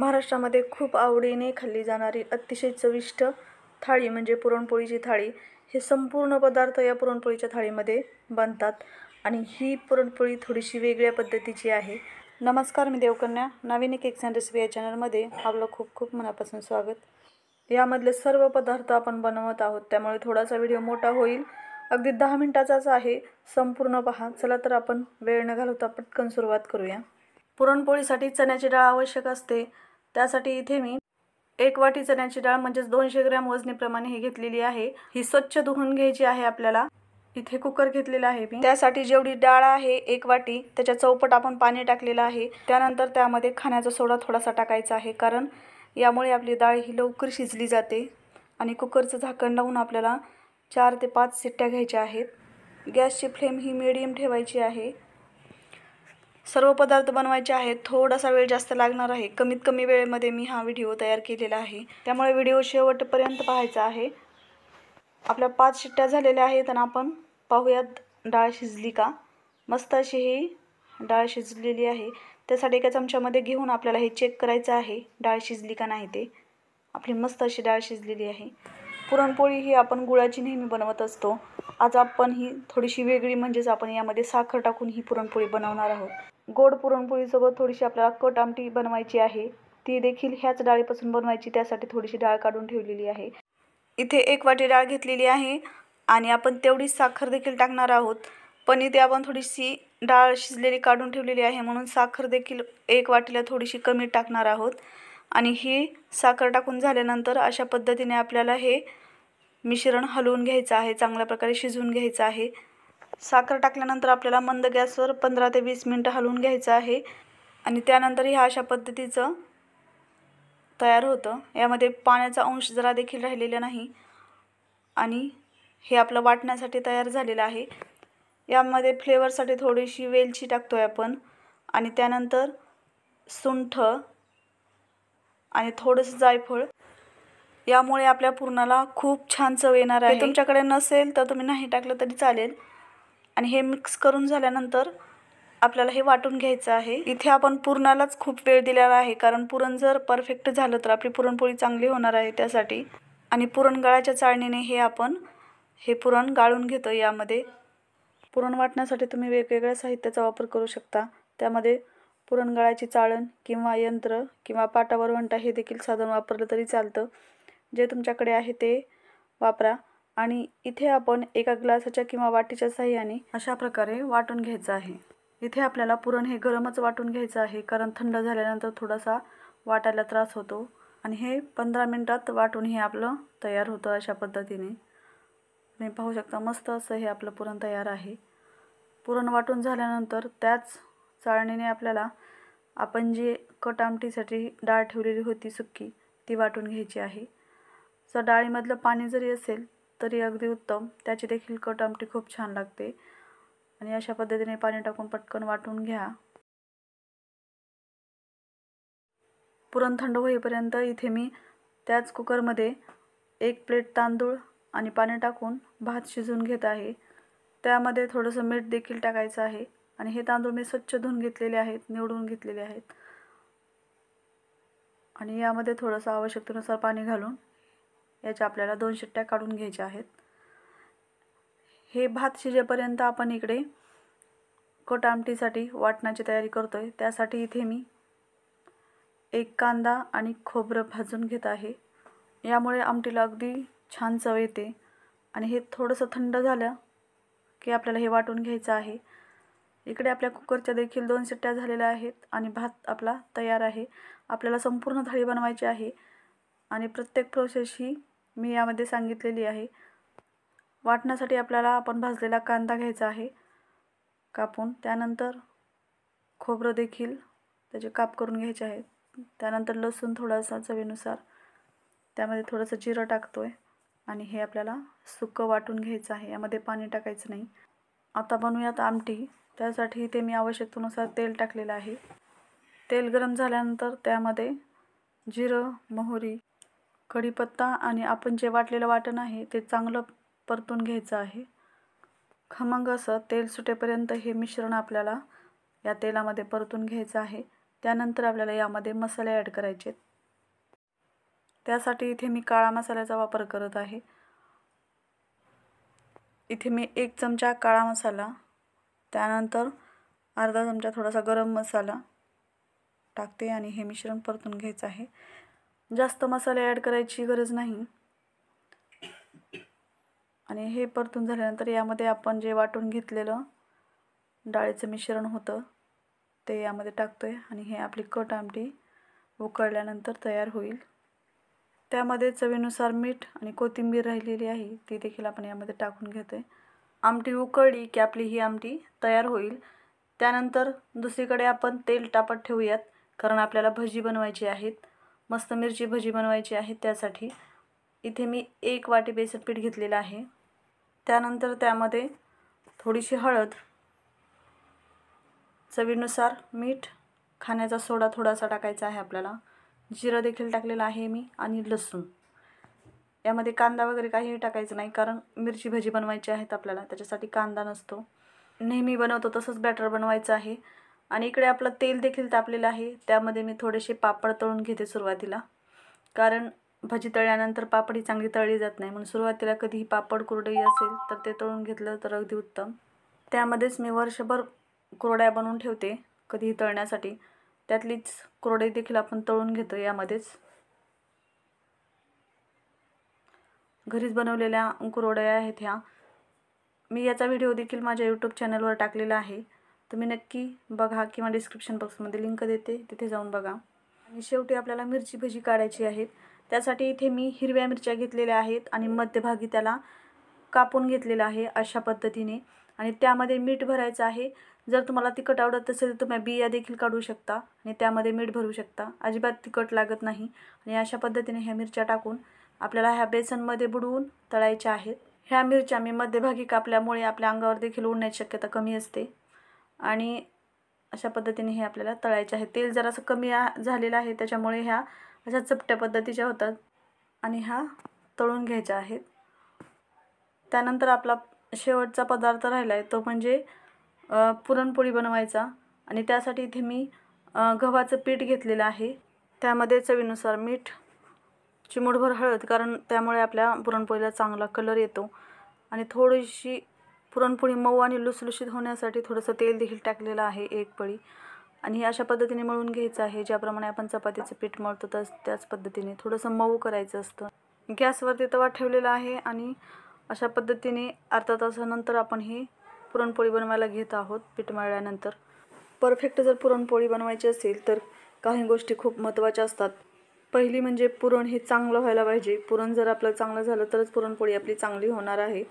महाराष्ट्रामध्ये खूप आवडीने खाल्ली जाणारी अतिशय चविष्ट थाळी म्हणजे पुरणपोळीची थाळी हे संपूर्ण पदार्थ या पुरणपोळीच्या थाळीमध्ये बनतात आणि ही पुरणपोळी थोडीशी वेगळ्या पद्धतीची आहे नमस्कार मी देवकन्या नवीन केक्स अँड रेसिपी या चॅनलमध्ये आपलं खूप खूप मनापासून स्वागत यामधले सर्व पदार्थ आपण बनवत आहोत त्यामुळे थोडासा व्हिडिओ मोठा होईल अगदी दहा मिनटाचाच आहे संपूर्ण पहा चला तर आपण वेळ न घालवता पटकन सुरुवात करूया पुरणपोळीसाठी चण्याची डाळ आवश्यक असते त्यासाठी इथे मी एक वाटी चण्याची डाळ म्हणजेच दोनशे ग्रॅम वजनीप्रमाणे ही घेतलेली आहे ही स्वच्छ धुवून घ्यायची आहे आपल्याला इथे कुकर घेतलेला आहे मी त्यासाठी जेवढी डाळ आहे एक वाटी त्याच्या चौपट आपण पाणी टाकलेलं आहे त्यानंतर त्यामध्ये खाण्याचा सोडा थोडासा टाकायचा आहे कारण यामुळे आपली डाळ ही लवकर शिजली जाते आणि कुकरचं झाकण लावून आपल्याला चार ते पाच सिट्ट्या घ्यायच्या आहेत गॅसची फ्लेम ही मिडियम ठेवायची आहे सर्व पदार्थ बनवायचे आहेत थोडासा वेळ जास्त लागणार आहे कमीत कमी वेळेमध्ये मी हा व्हिडिओ तयार केलेला आहे त्यामुळे व्हिडिओ शेवटपर्यंत पाहायचा आहे आपल्या पाच शिट्ट्या झालेल्या आहेत आणि आपण पाहूयात डाळ शिजली का मस्त अशी ही डाळ शिजलेली आहे त्यासाठी एका चमच्यामध्ये घेऊन आपल्याला हे चेक करायचं आहे डाळ शिजली का नाही ते आपली मस्त अशी डाळ शिजलेली आहे पुरणपोळी ही आपण गुळाची नेहमी बनवत असतो आज आपण ही थोडीशी वेगळी म्हणजेच आपण यामध्ये साखर टाकून ही पुरणपोळी बनवणार आहोत गोड पुरणपोळीसोबत थोडीशी आपल्याला कट आमटी बनवायची आहे ती देखील ह्याच डाळीपासून बनवायची त्यासाठी थोडीशी डाळ काढून ठेवलेली आहे इथे एक वाटी डाळ घेतलेली आहे आणि आपण तेवढी साखर देखील टाकणार आहोत पण इथे आपण थोडीशी डाळ शिजलेली काढून ठेवलेली आहे म्हणून साखर देखील एक वाटीला थोडीशी कमी टाकणार आहोत आणि ही साखर टाकून झाल्यानंतर अशा पद्धतीने आपल्याला हे मिश्रण हलवून घ्यायचं आहे चांगल्या प्रकारे शिजवून घ्यायचं आहे साखर टाकल्यानंतर आपल्याला मंद गॅसवर पंधरा ते वीस मिनटं हलवून घ्यायचं आहे आणि त्यानंतर ह्या अशा पद्धतीचं तयार होतं यामध्ये पाण्याचा अंश जरा देखील राहिलेला नाही आणि हे आपलं वाटण्यासाठी तयार झालेलं आहे यामध्ये फ्लेवरसाठी थोडीशी वेलची टाकतो आहे आपण आणि त्यानंतर सुंठ आणि थोडंसं जायफळ यामुळे आपल्या पुरणाला खूप छान चव येणार आहे तुमच्याकडे नसेल तर तुम्ही नाही टाकलं तरी चालेल आणि हे मिक्स करून झाल्यानंतर आपल्याला हे वाटून घ्यायचं आहे इथे आपण पुरणालाच खूप वेळ दिलेला आहे कारण पुरण जर परफेक्ट झालं तर आपली पुरणपोळी चांगली होणार आहे त्यासाठी आणि पुरण गाळाच्या चाळणीने हे आपण हे पुरण गाळून घेतो यामध्ये पुरण वाटण्यासाठी तुम्ही वेगवेगळ्या साहित्याचा वापर करू शकता त्यामध्ये पुरणगाळाची चाळण किंवा यंत्र किंवा पाटावर वंटा हे देखील साधन वापरलं तरी चालतं जे तुमच्याकडे आहे ते वापरा आणि इथे आपण एका ग्लासाच्या किंवा वाटीच्या साह्याने अशा प्रकारे वाटून घ्यायचं आहे इथे आपल्याला पुरण हे गरमच वाटून घ्यायचं आहे कारण थंड झाल्यानंतर थोडासा वाटायला त्रास होतो आणि हे पंधरा मिनटात वाटून हे आपलं तयार होतं अशा पद्धतीने तुम्ही पाहू शकता मस्त असं हे आपलं पुरण तयार आहे पुरण वाटून झाल्यानंतर त्याच चाळणीने आपल्याला आपण जी कट आमटीसाठी डाळ ठेवलेली होती सुक्की ती वाटून घ्यायची आहे जर डाळीमधलं पाणी जरी असेल तरी अगदी उत्तम त्याची देखील कट आमटी खूप छान लागते आणि अशा पद्धतीने पाणी टाकून पटकन वाटून घ्या पुरण थंड होईपर्यंत इथे मी त्याच कुकरमध्ये एक प्लेट तांदूळ आणि पाणी टाकून भात शिजवून घेत आहे त्यामध्ये थोडंसं मीठ देखील टाकायचं आहे आणि हे तांदूळ मी स्वच्छ धुवून घेतलेले आहेत निवडून घेतलेले आहेत आणि यामध्ये थोडंसं आवश्यकतेनुसार पाणी घालून याच्या आपल्याला दोन शिट्ट्या काढून घ्यायच्या आहेत हे भात शिजेपर्यंत आपण इकडे कट आमटीसाठी वाटण्याची तयारी करतो आहे त्यासाठी इथे मी एक कांदा आणि खोबरं भाजून घेत आहे यामुळे आमटीला अगदी छान चव येते आणि हे थोडंसं थंड झालं की आपल्याला हे वाटून घ्यायचं आहे इकडे आपल्या कुकरच्या देखील दोन शिट्ट्या झालेल्या आहेत आणि भात आपला तयार आहे आपल्याला संपूर्ण थाळी बनवायची आहे आणि प्रत्येक प्रोसेस ही मी यामध्ये सांगितलेली आहे वाटण्यासाठी आपल्याला आपण भाजलेला कांदा घ्यायचा आहे कापून त्यानंतर खोबरं देखील त्याचे काप करून घ्यायचे आहे त्यानंतर लसूण थोडासा चवीनुसार त्यामध्ये थोडंसं जिरं टाकतो आहे आणि हे आपल्याला सुकं वाटून घ्यायचं आहे यामध्ये पाणी टाकायचं नाही आता बनवूयात आमटी त्यासाठी ते मी आवश्यकतेनुसार तेल टाकलेलं आहे तेल गरम झाल्यानंतर त्यामध्ये जिरं मोहरी कढीपत्ता आणि आपण जे वाटलेलं वाटण आहे ते चांगलं परतून घ्यायचं आहे खमंग असं तेल सुटेपर्यंत हे मिश्रण आपल्याला या तेलामध्ये परतून घ्यायचं आहे त्यानंतर आपल्याला यामध्ये मसाले ॲड करायचे त्यासाठी इथे मी काळा मसाल्याचा वापर करत आहे इथे मी एक चमचा काळा मसाला त्यानंतर अर्धा चमचा थोडासा गरम मसाला टाकते आणि हे मिश्रण परतून घ्यायचं आहे जास्त मसाले ॲड करायची गरज नाही आणि हे परतून झाल्यानंतर यामध्ये आपण जे वाटून घेतलेलं डाळीचं मिश्रण होतं ते यामध्ये टाकतो आहे आणि हे आपली कट आमटी उकळल्यानंतर तयार होईल त्यामध्ये चवीनुसार मीठ आणि कोथिंबीर राहिलेली आहे ती देखील आपण यामध्ये टाकून घेतो आहे आमटी उकळली की आपली ही आमटी तयार होईल त्यानंतर दुसरीकडे आपण तेल टापत ठेवूयात कारण आपल्याला भजी बनवायची आहेत मस्त मिरची भजी बनवायची आहे त्यासाठी इथे मी एक वाटी बेसन पीठ घेतलेलं आहे त्यानंतर त्यामध्ये थोडीशी हळद चवीनुसार मीठ खाण्याचा सोडा थोडासा टाकायचा आहे आपल्याला जिरं देखील टाकलेलं आहे मी आणि लसूण यामध्ये कांदा वगैरे काहीही टाकायचं नाही कारण मिरची भजी बनवायची आहेत आपल्याला त्याच्यासाठी कांदा नसतो नेहमी बनवतो तसंच बॅटर बनवायचं आहे आणि इकडे आपलं तेल देखील तापलेलं आहे त्यामध्ये मी थोडेसे पापड तळून घेते सुरुवातीला कारण भजी तळल्यानंतर पापड ही चांगली तळली जात नाही म्हणून सुरुवातीला कधीही पापड कुरडई असेल तर ते तळून घेतलं तर अगदी उत्तम त्यामध्येच मी वर्षभर कुरड्या बनवून ठेवते कधीही तळण्यासाठी त्यातलीच कुरडई देखील आपण तळून घेतो यामध्येच घरीच बनवलेल्या कुरडया आहेत ह्या मी याचा व्हिडिओ देखील माझ्या यूट्यूब चॅनलवर टाकलेला आहे तुम्ही नक्की बघा किंवा डिस्क्रिप्शन बॉक्समध्ये लिंक देते तिथे जाऊन बघा आणि शेवटी आपल्याला मिरची भजी काढायची आहेत त्यासाठी इथे मी हिरव्या मिरच्या घेतलेल्या आहेत आणि मध्यभागी त्याला कापून घेतलेलं आहे अशा पद्धतीने आणि त्यामध्ये मीठ भरायचं आहे जर तुम्हाला तिखट आवडत असेल तर तुम्ही बिया देखील काढू शकता आणि त्यामध्ये मीठ भरू शकता अजिबात तिखट लागत नाही आणि अशा पद्धतीने ह्या मिरच्या टाकून आपल्याला ह्या बेसनमध्ये बुडवून तळायच्या आहेत ह्या मिरच्या मी मध्यभागी कापल्यामुळे आपल्या अंगावर देखील उडण्याची शक्यता कमी असते आणि अशा पद्धतीने हे आपल्याला तळायचे आहे तेल जरासं कमी झालेलं आहे त्याच्यामुळे ह्या अशा चपट्या पद्धतीच्या होतात आणि ह्या तळून घ्यायच्या आहेत त्यानंतर आपला शेवटचा पदार्थ राहिला आहे तो म्हणजे पुरणपोळी बनवायचा आणि त्यासाठी इथे मी गव्हाचं पीठ घेतलेलं आहे त्यामध्ये चवीनुसार मीठ चिमूडभर हळद कारण त्यामुळे आपल्या पुरणपोळीला चांगला कलर येतो आणि थोडीशी पुरणपोळी मऊ आणि लुसलुशीत होण्यासाठी थोडंसं तेल देखील टाकलेलं आहे एक पळी आणि हे अशा पद्धतीने मळून घ्यायचं आहे ज्याप्रमाणे आपण चपातीचं पीठ मळतो तस त्याच पद्धतीने थोडंसं मऊ करायचं असतं गॅसवरती तवा ठेवलेला आहे आणि अशा पद्धतीने अर्धा तासानंतर आपण ही पुरणपोळी बनवायला घेत आहोत पीठ मळल्यानंतर परफेक्ट जर पुरणपोळी बनवायची असेल तर काही गोष्टी खूप महत्त्वाच्या असतात पहिली म्हणजे पुरण हे चांगलं व्हायला पाहिजे पुरण जर आपलं चांगलं झालं तरच पुरणपोळी आपली चांगली होणार आहे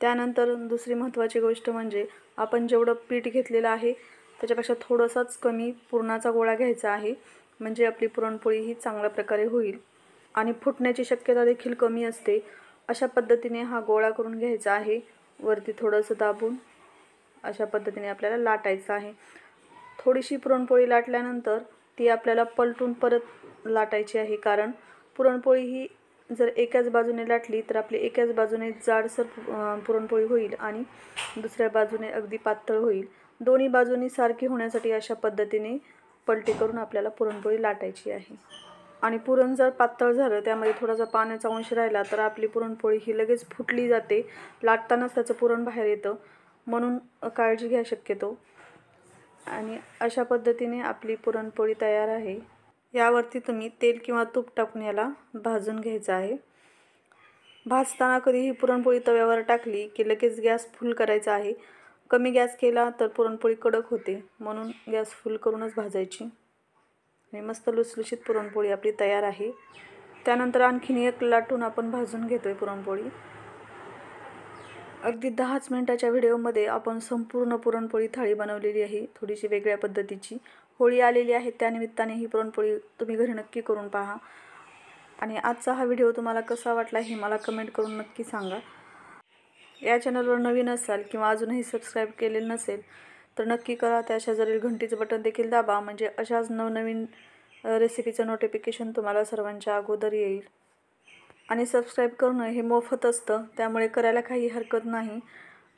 त्यानंतर दुसरी महत्त्वाची गोष्ट म्हणजे आपण जेवढं पीठ घेतलेलं आहे त्याच्यापेक्षा थोडंसाच कमी पुरणाचा गोळा घ्यायचा आहे म्हणजे आपली पुरणपोळी ही चांगल्या प्रकारे होईल आणि फुटण्याची शक्यता देखील कमी असते अशा पद्धतीने हा गोळा करून घ्यायचा आहे वरती थोडंसं दाबून अशा पद्धतीने आपल्याला लाटायचं आहे थोडीशी पुरणपोळी लाटल्यानंतर ती आपल्याला पलटून परत लाटायची आहे कारण पुरणपोळी ही जर एकाच बाजूने लाटली तर आपली एकाच बाजूने जाडसर पुरणपोळी होईल आणि दुसऱ्या बाजूने अगदी पातळ होईल दोन्ही बाजूनी सारखी होण्यासाठी अशा पद्धतीने पलटी करून आपल्याला पुरणपोळी लाटायची आहे आणि पुरण जर पातळ झालं त्यामध्ये थोडासा पाण्याचा अंश राहिला तर आपली पुरणपोळी ही लगेच फुटली जाते लाटतानाच त्याचं पुरण बाहेर येतं म्हणून काळजी घ्या शक्यतो आणि अशा पद्धतीने आपली पुरणपोळी तयार आहे यावरती तुम्ही तेल किंवा तूप टाकून याला भाजून घ्यायचं आहे भाजताना कधी ही पुरणपोळी तव्यावर टाकली की लगेच गॅस फुल करायचा आहे कमी गॅस केला तर पुरणपोळी कडक होते म्हणून गॅस फुल करूनच भाजायची आणि मस्त लुसलुशीत पुरणपोळी आपली तयार आहे त्यानंतर आणखीन एक लाटून आपण भाजून घेतो आहे पुरणपोळी अगदी दहाच मिनटाच्या व्हिडिओमध्ये आपण संपूर्ण पुरणपोळी थाळी बनवलेली आहे थोडीशी वेगळ्या पद्धतीची होळी आलेली आहे त्यानिमित्ताने ही पुरणपोळी तुम्ही घरी नक्की करून पहा आणि आजचा हा व्हिडिओ तुम्हाला कसा वाटला हे मला कमेंट करून नक्की सांगा या चॅनलवर नवीन असाल किंवा अजूनही सबस्क्राईब केले नसेल तर नक्की करा त्या शेजारील घंटीचं बटन देखील दाबा म्हणजे अशाच नवनवीन रेसिपीचं नोटिफिकेशन तुम्हाला सर्वांच्या अगोदर येईल आणि सबस्क्राईब करणं हे मोफत असतं त्यामुळे करायला काही हरकत नाही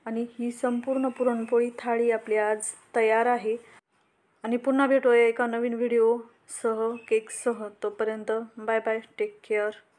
आणि ही संपूर्ण पुरणपोळी थाळी आपली आज तयार आहे आणि पुन्हा भेटूया एका नवीन व्हिडिओसह केकसह तोपर्यंत बाय बाय टेक केअर